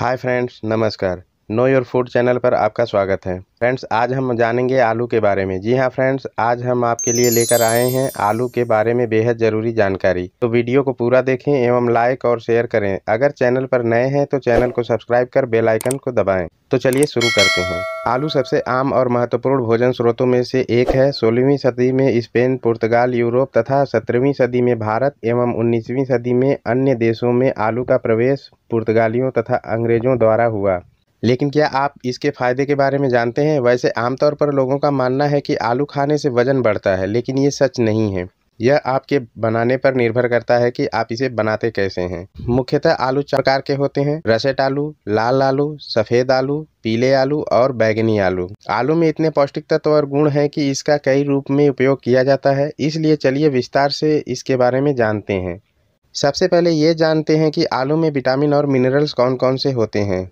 हाय friends नमस्कार know your food channel पर आपका स्वागत है फ्रेंड्स आज हम जानेंगे आलू के बारे में जी हाँ फ्रेंड्स आज हम आपके लिए लेकर आए हैं आलू के बारे में बेहद ज़रूरी जानकारी तो वीडियो को पूरा देखें एवं लाइक और शेयर करें अगर चैनल पर नए हैं तो चैनल को सब्सक्राइब कर बेल आइकन को दबाएं तो चलिए शुरू करते हैं आलू सबसे आम और महत्वपूर्ण भोजन स्रोतों में से एक है सोलहवीं सदी में स्पेन पुर्तगाल यूरोप तथा सत्रहवीं सदी में भारत एवं उन्नीसवीं सदी में अन्य देशों में आलू का प्रवेश पुर्तगालियों तथा अंग्रेजों द्वारा हुआ लेकिन क्या आप इसके फ़ायदे के बारे में जानते हैं वैसे आमतौर पर लोगों का मानना है कि आलू खाने से वज़न बढ़ता है लेकिन ये सच नहीं है यह आपके बनाने पर निर्भर करता है कि आप इसे बनाते कैसे हैं मुख्यतः आलू चार प्रकार के होते हैं रसेट आलू लाल आलू सफ़ेद आलू पीले आलू और बैगनी आलू आलू में इतने पौष्टिक तत्व और गुण हैं कि इसका कई रूप में उपयोग किया जाता है इसलिए चलिए विस्तार से इसके बारे में जानते हैं सबसे पहले ये जानते हैं कि आलू में विटामिन और मिनरल्स कौन कौन से होते हैं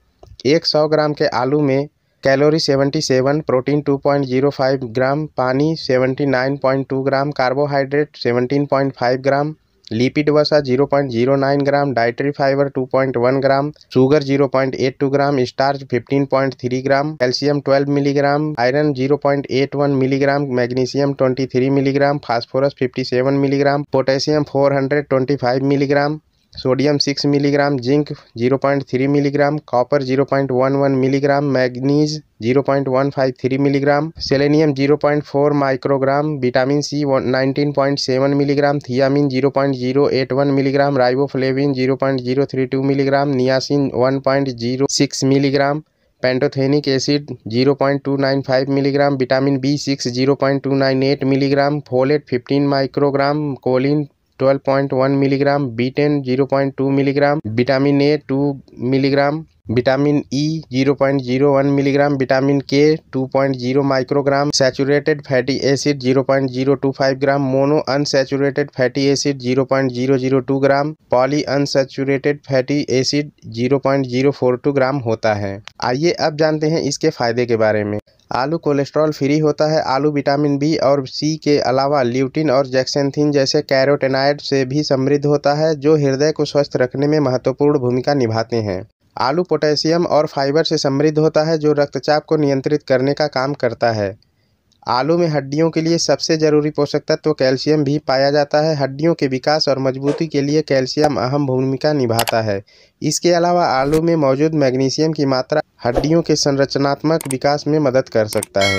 एक सौ ग्राम के आलू में calorie seventy seven protein two point zero five gram पानी seventy nine point two gram carbohydrate seventeen point five gram lipid वसा zero point zero nine gram dietary fibre two point one gram sugar zero point eight two gram starch fifteen point three gram calcium twelve milligram iron zero point eight one milligram magnesium twenty three milligram phosphorus fifty seven milligram potassium four hundred twenty five milligram sodium six milligram zinc zero point three milligram copper zero point one one milligram manganese zero point one five three milligram selenium zero point four microgram vitamin C nineteen point seven milligram thiamine zero point zero eight one milligram riboflavin zero point zero three two milligram niacin one point zero six milligram pantothenic acid zero point two nine five milligram vitamin B six zero point two nine eight milligram folate fifteen microgram choline 12.1 milligram B ten zero point two milligram vitamin A two milligram vitamin E zero point zero one milligram vitamin K two point zero microgram saturated fatty acid zero point zero two five gram monounsaturated fatty acid zero point zero zero two gram polyunsaturated fatty acid zero point zero four two gram होता है आइए अब जानते हैं इसके फायदे के बारे में आलू कोलेस्ट्रॉल फ्री होता है आलू विटामिन बी और सी के अलावा ल्यूटिन और जैक्सेंथिन जैसे कैरोटेनाइड से भी समृद्ध होता है जो हृदय को स्वस्थ रखने में महत्वपूर्ण भूमिका निभाते हैं आलू पोटेशियम और फाइबर से समृद्ध होता है जो रक्तचाप को नियंत्रित करने का काम करता है आलू में हड्डियों के लिए सबसे जरूरी पोषक तत्व तो कैल्शियम भी पाया जाता है हड्डियों के विकास और मजबूती के लिए कैल्शियम अहम भूमिका निभाता है इसके अलावा आलू में मौजूद मैग्नीशियम की मात्रा हड्डियों के संरचनात्मक विकास में मदद कर सकता है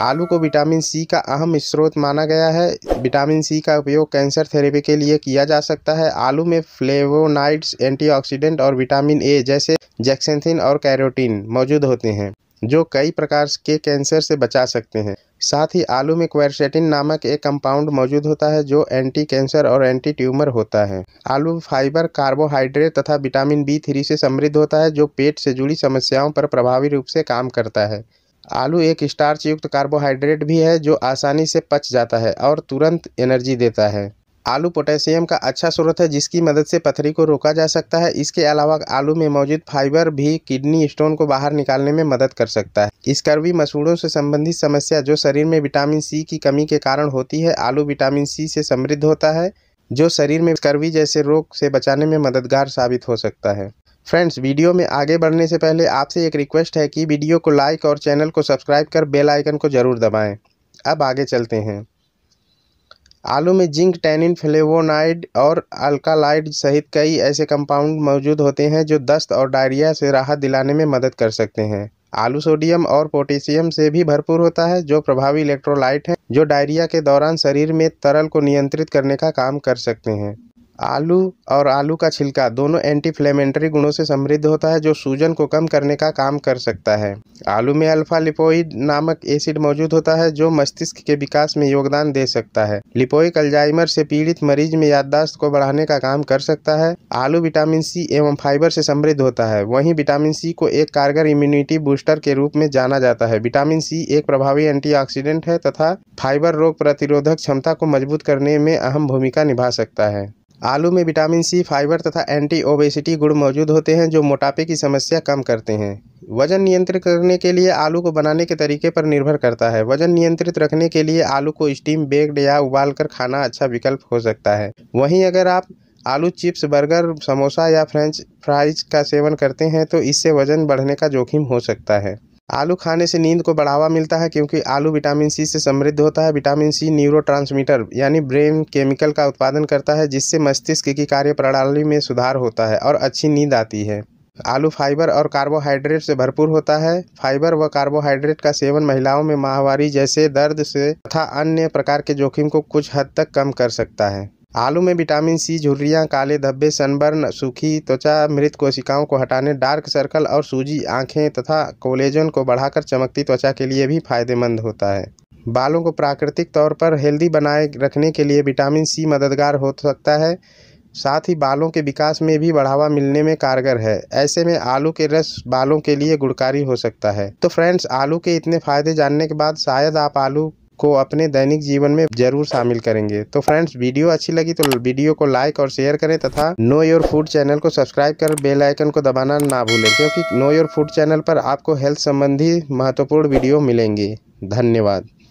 आलू को विटामिन सी का अहम स्रोत माना गया है विटामिन सी का उपयोग कैंसर थेरेपी के लिए किया जा सकता है आलू में फ्लेवोनाइड्स एंटीऑक्सीडेंट और विटामिन ए जैसे जैक्सेंथिन और कैरोटीन मौजूद होते हैं जो कई प्रकार के कैंसर से बचा सकते हैं साथ ही आलू में क्वेरसेटिन नामक एक कंपाउंड मौजूद होता है जो एंटी कैंसर और एंटी ट्यूमर होता है आलू फाइबर कार्बोहाइड्रेट तथा विटामिन बी थ्री से समृद्ध होता है जो पेट से जुड़ी समस्याओं पर प्रभावी रूप से काम करता है आलू एक स्टार्च युक्त कार्बोहाइड्रेट भी है जो आसानी से पच जाता है और तुरंत एनर्जी देता है आलू पोटेशियम का अच्छा स्रोत है जिसकी मदद से पथरी को रोका जा सकता है इसके अलावा आलू में मौजूद फाइबर भी किडनी स्टोन को बाहर निकालने में मदद कर सकता है स्कर्वी मसूड़ों से संबंधित समस्या जो शरीर में विटामिन सी की कमी के कारण होती है आलू विटामिन सी से समृद्ध होता है जो शरीर में स्कर्वी जैसे रोग से बचाने में मददगार साबित हो सकता है फ्रेंड्स वीडियो में आगे बढ़ने से पहले आपसे एक रिक्वेस्ट है कि वीडियो को लाइक और चैनल को सब्सक्राइब कर बेल आइकन को ज़रूर दबाएं। अब आगे चलते हैं आलू में जिंक टैनिन फ्लेवोनाइड और अल्कालाइड सहित कई ऐसे कंपाउंड मौजूद होते हैं जो दस्त और डायरिया से राहत दिलाने में मदद कर सकते हैं आलू सोडियम और पोटेशियम से भी भरपूर होता है जो प्रभावी इलेक्ट्रोलाइट हैं जो डायरिया के दौरान शरीर में तरल को नियंत्रित करने का काम कर सकते हैं आलू और आलू का छिलका दोनों एंटी फ्लेमेंट्री गुणों से समृद्ध होता है जो सूजन को कम करने का काम कर सकता है आलू में अल्फा लिपोइड नामक एसिड मौजूद होता है जो मस्तिष्क के विकास में योगदान दे सकता है लिपोइक अल्जाइमर से पीड़ित मरीज में याददाश्त को बढ़ाने का काम कर सकता है आलू विटामिन सी एवं फाइबर से समृद्ध होता है वहीं विटामिन सी को एक कारगर इम्यूनिटी बूस्टर के रूप में जाना जाता है विटामिन सी एक प्रभावी एंटी है तथा फाइबर रोग प्रतिरोधक क्षमता को मजबूत करने में अहम भूमिका निभा सकता है आलू में विटामिन सी फाइबर तथा एंटी ओबेसिटी गुण मौजूद होते हैं जो मोटापे की समस्या कम करते हैं वजन नियंत्रित करने के लिए आलू को बनाने के तरीके पर निर्भर करता है वजन नियंत्रित रखने के लिए आलू को स्टीम बेक्ड या उबालकर खाना अच्छा विकल्प हो सकता है वहीं अगर आप आलू चिप्स बर्गर समोसा या फ्रेंच फ्राइज का सेवन करते हैं तो इससे वजन बढ़ने का जोखिम हो सकता है आलू खाने से नींद को बढ़ावा मिलता है क्योंकि आलू विटामिन सी से समृद्ध होता है विटामिन सी न्यूरो यानी ब्रेन केमिकल का उत्पादन करता है जिससे मस्तिष्क की कार्य प्रणाली में सुधार होता है और अच्छी नींद आती है आलू फाइबर और कार्बोहाइड्रेट से भरपूर होता है फाइबर व कार्बोहाइड्रेट का सेवन महिलाओं में माहवारी जैसे दर्द से तथा अन्य प्रकार के जोखिम को कुछ हद तक कम कर सकता है आलू में विटामिन सी झुर्रियाँ काले धब्बे सनबर्न सूखी त्वचा मृत कोशिकाओं को हटाने डार्क सर्कल और सूजी आँखें तथा कोलेजन को बढ़ाकर चमकती त्वचा के लिए भी फायदेमंद होता है बालों को प्राकृतिक तौर पर हेल्दी बनाए रखने के लिए विटामिन सी मददगार हो सकता है साथ ही बालों के विकास में भी बढ़ावा मिलने में कारगर है ऐसे में आलू के रस बालों के लिए गुड़कारी हो सकता है तो फ्रेंड्स आलू के इतने फ़ायदे जानने के बाद शायद आप आलू को अपने दैनिक जीवन में जरूर शामिल करेंगे तो फ्रेंड्स वीडियो अच्छी लगी तो वीडियो को लाइक और शेयर करें तथा नो योर फूड चैनल को सब्सक्राइब कर बेल आइकन को दबाना ना भूलें क्योंकि नो योर फूड चैनल पर आपको हेल्थ संबंधी महत्वपूर्ण वीडियो मिलेंगे धन्यवाद